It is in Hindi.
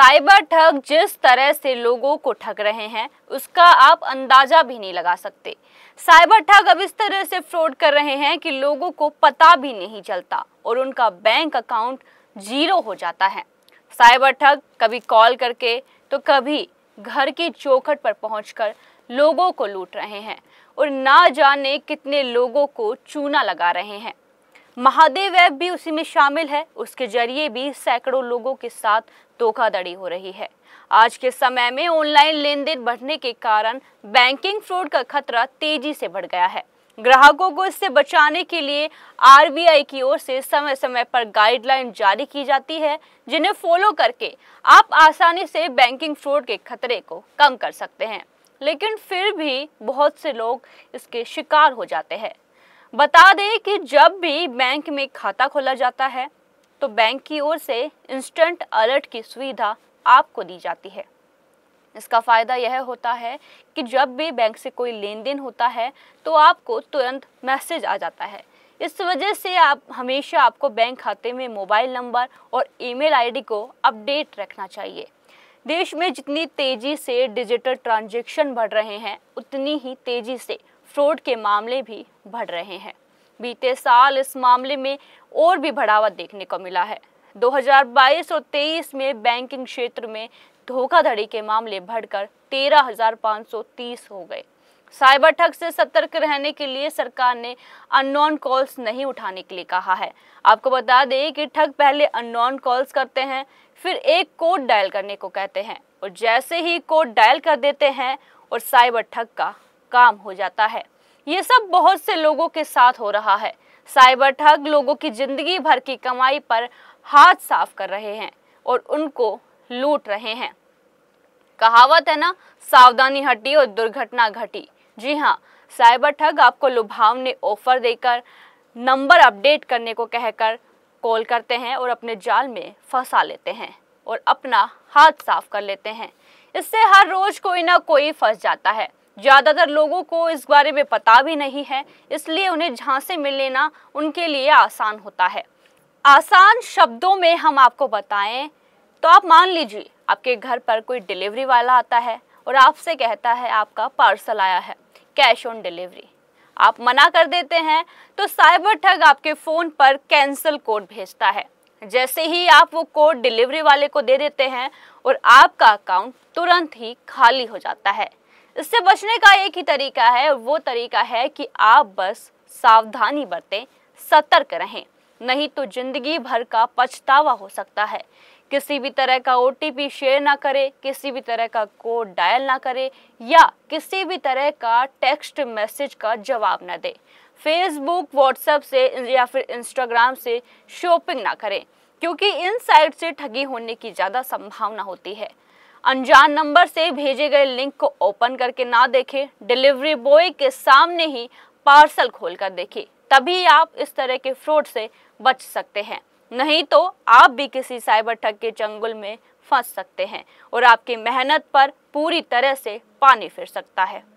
साइबर ठग जिस तरह से लोगों को ठग रहे हैं उसका आप अंदाजा भी नहीं लगा सकते साइबर ठग अब इस तरह से फ्रॉड कर रहे हैं कि लोगों को पता भी नहीं चलता और उनका बैंक अकाउंट जीरो हो जाता है साइबर ठग कभी कॉल करके तो कभी घर की चौखट पर पहुंचकर लोगों को लूट रहे हैं और ना जाने कितने लोगों को चूना लगा रहे हैं महादेव ऐप भी उसी में शामिल है उसके जरिए भी सैकड़ों लोगों के साथ धोखाधड़ी हो रही है आज के समय में ऑनलाइन लेन देन बढ़ने के कारण बैंकिंग फ्रॉड का खतरा तेजी से बढ़ गया है ग्राहकों को इससे बचाने के लिए आरबीआई की ओर से समय समय पर गाइडलाइन जारी की जाती है जिन्हें फॉलो करके आप आसानी से बैंकिंग फ्रॉड के खतरे को कम कर सकते हैं लेकिन फिर भी बहुत से लोग इसके शिकार हो जाते हैं बता दें कि जब भी बैंक में खाता खोला जाता है तो बैंक की ओर से इंस्टेंट अलर्ट की सुविधा आपको दी जाती है इसका फ़ायदा यह होता है कि जब भी बैंक से कोई लेन देन होता है तो आपको तुरंत मैसेज आ जाता है इस वजह से आप हमेशा आपको बैंक खाते में मोबाइल नंबर और ईमेल आईडी को अपडेट रखना चाहिए देश में जितनी तेज़ी से डिजिटल ट्रांजेक्शन बढ़ रहे हैं उतनी ही तेज़ी से फ्रॉड के मामले भी बढ़ रहे हैं बीते साल इस मामले में और भी बढ़ावा देखने को मिला है 2022 और 23 में बैंकिंग क्षेत्र में धोखाधड़ी के मामले बढ़कर 13,530 हो गए साइबर ठग से सतर्क रहने के लिए सरकार ने अननोन कॉल्स नहीं उठाने के लिए कहा है आपको बता दें कि ठग पहले अननोन कॉल्स करते हैं फिर एक कोड डायल करने को कहते हैं और जैसे ही कोड डायल कर देते हैं और साइबर ठग का काम हो जाता है ये सब बहुत से लोगों के साथ हो रहा है साइबर ठग लोगों की जिंदगी भर की कमाई पर हाथ साफ कर रहे हैं और उनको लूट रहे हैं कहावत है ना सावधानी हटी और दुर्घटना घटी जी हाँ साइबर ठग आपको लुभावने ऑफर देकर नंबर अपडेट करने को कहकर कॉल करते हैं और अपने जाल में फंसा लेते हैं और अपना हाथ साफ कर लेते हैं इससे हर रोज कोई ना कोई फंस जाता है ज़्यादातर लोगों को इस बारे में पता भी नहीं है इसलिए उन्हें झांसे मिल लेना उनके लिए आसान होता है आसान शब्दों में हम आपको बताएं तो आप मान लीजिए आपके घर पर कोई डिलीवरी वाला आता है और आपसे कहता है आपका पार्सल आया है कैश ऑन डिलीवरी आप मना कर देते हैं तो साइबर ठग आपके फ़ोन पर कैंसिल कोड भेजता है जैसे ही आप वो कोड डिलीवरी वाले को दे देते हैं और आपका अकाउंट तुरंत ही खाली हो जाता है इससे बचने का एक ही तरीका है वो तरीका है कि आप बस सावधानी बरतें सतर्क रहें नहीं तो जिंदगी भर का पछतावा हो सकता है किसी भी तरह का ओ शेयर ना करें किसी भी तरह का कोड डायल ना करें या किसी भी तरह का टेक्स्ट मैसेज का जवाब ना दें फेसबुक व्हाट्सएप से या फिर इंस्टाग्राम से शॉपिंग ना करें क्योंकि इन साइट से ठगी होने की ज़्यादा संभावना होती है अनजान नंबर से भेजे गए लिंक को ओपन करके ना देखें डिलीवरी बॉय के सामने ही पार्सल खोलकर देखें तभी आप इस तरह के फ्रॉड से बच सकते हैं नहीं तो आप भी किसी साइबर ठग के चंगुल में फंस सकते हैं और आपकी मेहनत पर पूरी तरह से पानी फिर सकता है